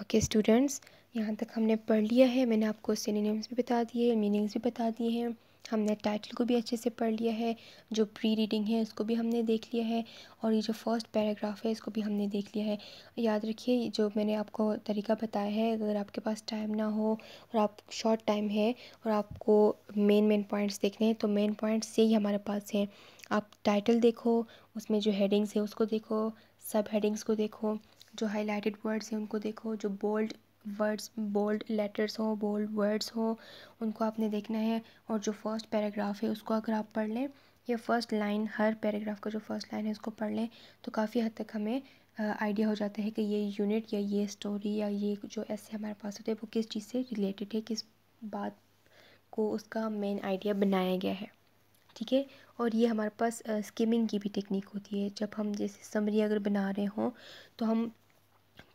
Okay students यहाँ तक हमने पढ़ लिया है मैंने आपको सिनेम्स भी बता दिए मीनिंग्स भी बता दिए हैं हमने टाइटल को भी अच्छे से पढ़ लिया है जो प्री रीडिंग है उसको भी हमने देख लिया है और ये जो फर्स्ट पैराग्राफ है इसको भी हमने देख लिया है याद रखिए जो मैंने आपको तरीका बताया है अगर आपके पास टाइम ना हो और आप शॉर्ट टाइम है और आपको मेन मेन पॉइंट्स देखने हैं तो मेन पॉइंट्स ही हमारे पास हैं आप टाइटल देखो उसमें जो हेडिंग्स है उसको देखो सब हेडिंग्स को देखो जो हाइलाइटेड वर्ड्स हैं उनको देखो जो बोल्ड वर्ड्स बोल्ड लेटर्स हो बोल्ड वर्ड्स हो उनको आपने देखना है और जो फर्स्ट पैराग्राफ है उसको अगर आप पढ़ लें या फर्स्ट लाइन हर पैराग्राफ का जो फर्स्ट लाइन है उसको पढ़ लें तो काफ़ी हद तक हमें आइडिया हो जाता है कि ये यूनिट या ये स्टोरी या ये जो ऐसे हमारे पास होते हैं वो किस चीज़ से रिलेटेड है किस बात को उसका मेन आइडिया बनाया गया है ठीक है और ये हमारे पास स्किमिंग की भी टेक्निक होती है जब हम जैसे समरी अगर बना रहे हों तो हम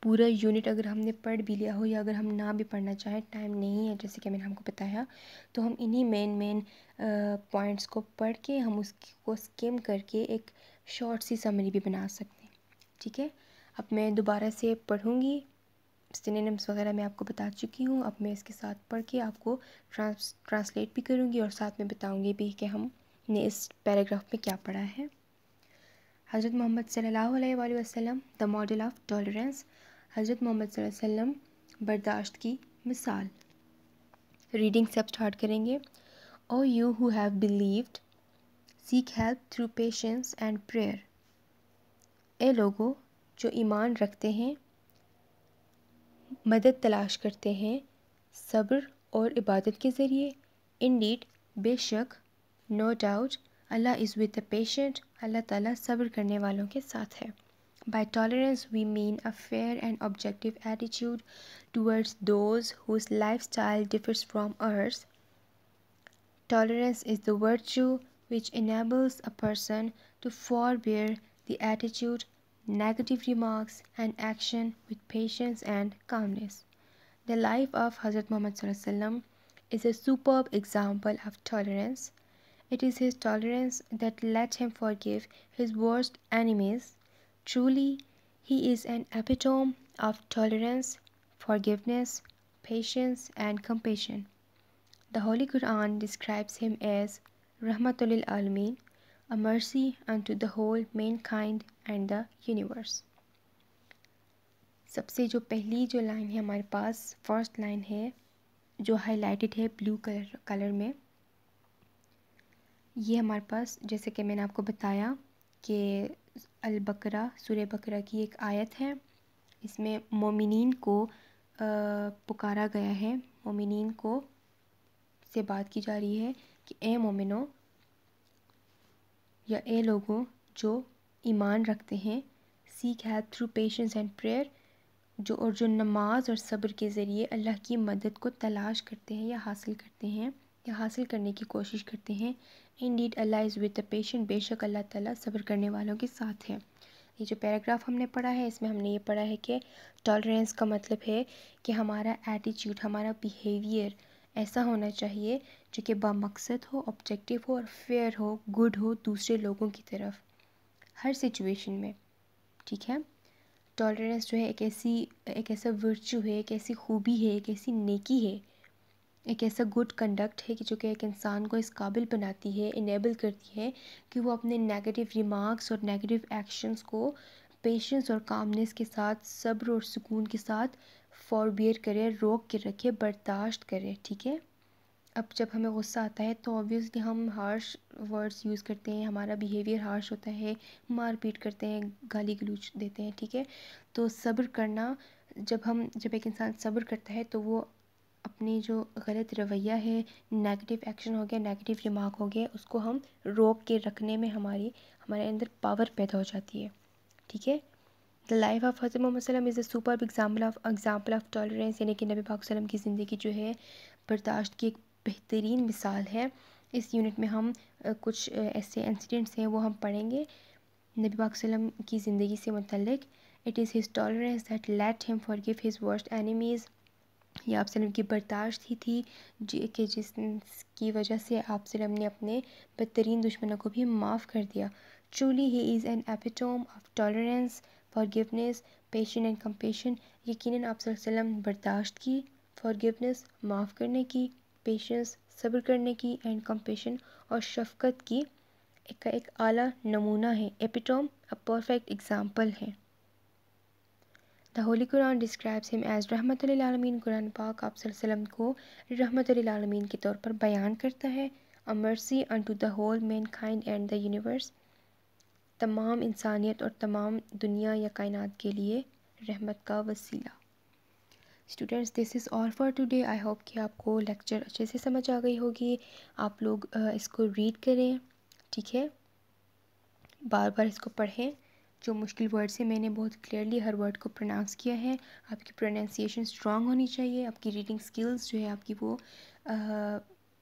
पूरा यूनिट अगर हमने पढ़ भी लिया हो या अगर हम ना भी पढ़ना चाहें टाइम नहीं है जैसे कि मैंने हमको बताया तो हम इन्हीं मेन मेन पॉइंट्स को पढ़ के हम उसको स्किम करके एक शॉर्ट सी समरी भी बना सकते हैं ठीक है अब मैं दोबारा से पढ़ूँगी सिनेम्स वगैरह मैं आपको बता चुकी हूँ अब मैं इसके साथ पढ़ के आपको ट्रांस ट्रांसलेट भी करूँगी और साथ में बताऊँगी भी कि हमने इस पैराग्राफ में क्या पढ़ा है हज़रत मोहम्मद सल्लल्लाहु अलैहि वसल्लम द मॉडल ऑफ टॉलरेंस हज़रत मोहम्मद वसम बर्दाश्त की मिसाल रीडिंग से आप स्टार्ट करेंगे O you who have believed seek help through patience and prayer ए लोगों जो ईमान रखते हैं मदद तलाश करते हैं सब्र और इबादत के ज़रिए इन डीट बेशक no doubt Allah is with the patient Allah ताला सब्र करने वालों के साथ है By tolerance, we mean a fair and objective attitude towards those whose lifestyle differs from ours. Tolerance is the virtue which enables a person to forbear the attitude, negative remarks, and action with patience and calmness. The life of Hazrat Muhammad is a superb example of tolerance. It is his tolerance that let him forgive his worst enemies Truly, he is an epitome of tolerance, forgiveness, patience, and compassion. The Holy Quran describes him as Rahmatul Alameen, a mercy unto the whole mankind and the universe. सबसे जो पहली जो line है हमारे पास first line है जो highlighted है blue colour colour में ये हमारे पास जैसे कि मैंने आपको बताया कि अल बकरा सूर्य बकरा की एक आयत है इसमें मोमिनीन को पुकारा गया है मोमिनीन को से बात की जा रही है कि ए मोमिनो या ए लोगों जो ईमान रखते हैं सीख है थ्रू पेशेंस एंड प्रेयर जो और जो नमाज और सब्र के ज़रिए अल्लाह की मदद को तलाश करते हैं या हासिल करते हैं या हासिल करने की कोशिश करते हैं indeed Allah is with the patient बेशक अल्लाह ताला सब्र करने वालों के साथ है ये जो पैराग्राफ हमने पढ़ा है इसमें हमने ये पढ़ा है कि टॉलरेंस का मतलब है कि हमारा एटीट्यूड हमारा बिहेवियर ऐसा होना चाहिए जो कि बामकसद हो ऑब्जेक्टिव हो और फेयर हो गुड हो दूसरे लोगों की तरफ हर सिचुएशन में ठीक है टॉलरेंस जो है एक ऐसी एक ऐसा वर्चू है एक ऐसी खूबी है एक ऐसी नेकी है एक ऐसा गुड कंडक्ट है कि जो कि एक इंसान को इस काबिल बनाती है इनेबल करती है कि वो अपने नेगेटिव रिमार्क्स और नेगेटिव एक्शंस को पेशेंस और कामनेस के साथ सब्र और सुकून के साथ फॉरबियर करे रोक के रखे बर्दाश्त करे ठीक है अब जब हमें गुस्सा आता है तो ऑब्वियसली हम हार्श वर्ड्स यूज़ करते हैं हमारा बिहेवियर हार्श होता है मारपीट करते हैं गाली गलूच देते हैं ठीक है तो सब्र करना जब हम जब एक इंसान सब्र करता है तो वो अपनी जो गलत रवैया है नेगेटिव एक्शन हो गया नेगेटिव रिमार्क हो गया उसको हम रोक के रखने में हमारी हमारे अंदर पावर पैदा हो जाती है ठीक है द लाइफ ऑफ हज़रत मोहम्मद सल्लम is a super example of example of tolerance यानी कि नबी पाक वसलम की ज़िंदगी जो है बर्दाश्त की एक बेहतरीन मिसाल है इस यूनिट में हम कुछ ऐसे इंसिडेंट्स हैं वो हम पढ़ेंगे नबी पाक वसलम की ज़िंदगी से मतलब it is his tolerance that let him forgive his worst enemies यह आप सलम की बर्दाश्त ही थी कि जिसकी वजह से आप सलम ने अपने बदतरीन दुश्मनों को भी माफ़ कर दिया truly he is an epitome of tolerance forgiveness patience and compassion यकीन आप बर्दाश्त की फॉरगिवनेस माफ़ करने की पेशेंस सब्र करने की एंड कम्पेशन और शफकत की का एक, एक आला नमूना है एपिटोम अ परफेक्ट एग्ज़ाम्पल है the holy Quran describes him as रहमतमीन कुरान पाक आप वसल्लम को रहमतमीन के तौर पर बयान करता है a mercy unto the whole mankind and the universe तमाम इंसानियत और तमाम दुनिया या कायनात के लिए रहमत का वसीला students this is all for today I hope कि आपको लेक्चर अच्छे से समझ आ गई होगी आप लोग इसको रीड करें ठीक है बार बार इसको पढ़ें जो मुश्किल वर्ड्स हैं मैंने बहुत क्लियरली हर वर्ड को प्रोनाउंस किया है आपकी प्रोनाउंसिएशन स्ट्रॉन्ग होनी चाहिए आपकी रीडिंग स्किल्स जो है आपकी वो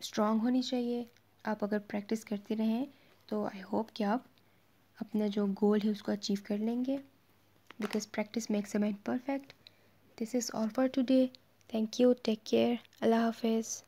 स्ट्रॉन्ग होनी चाहिए आप अगर प्रैक्टिस करते रहें तो आई होप कि आप अपना जो गोल है उसको अचीव कर लेंगे because practice makes a man perfect this is all for today thank you take care Allah हाफिज़